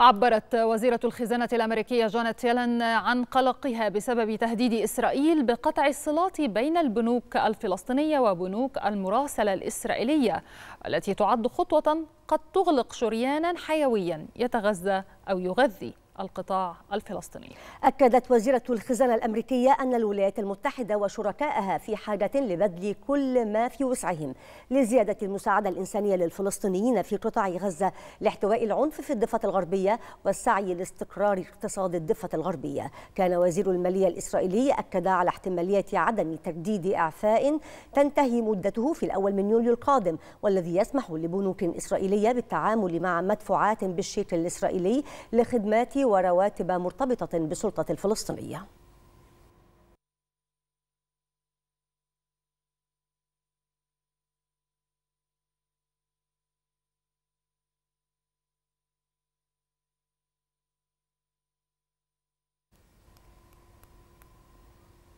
عبرت وزيرة الخزانة الأمريكية جانت يلن عن قلقها بسبب تهديد إسرائيل بقطع الصلات بين البنوك الفلسطينية وبنوك المراسلة الإسرائيلية التي تعد خطوة قد تغلق شريانا حيويا يتغذى أو يغذي القطاع الفلسطيني أكدت وزيرة الخزانة الأمريكية أن الولايات المتحدة وشركائها في حاجة لبذل كل ما في وسعهم لزيادة المساعدة الإنسانية للفلسطينيين في قطاع غزة لاحتواء العنف في الضفة الغربية والسعي لاستقرار اقتصاد الضفة الغربية كان وزير المالية الإسرائيلي أكد على احتمالية عدم تجديد إعفاء تنتهي مدته في الأول من يوليو القادم والذي يسمح لبنوك إسرائيلية بالتعامل مع مدفوعات بالشيك الإسرائيلي لخدمات ورواتب مرتبطة بالسلطة الفلسطينية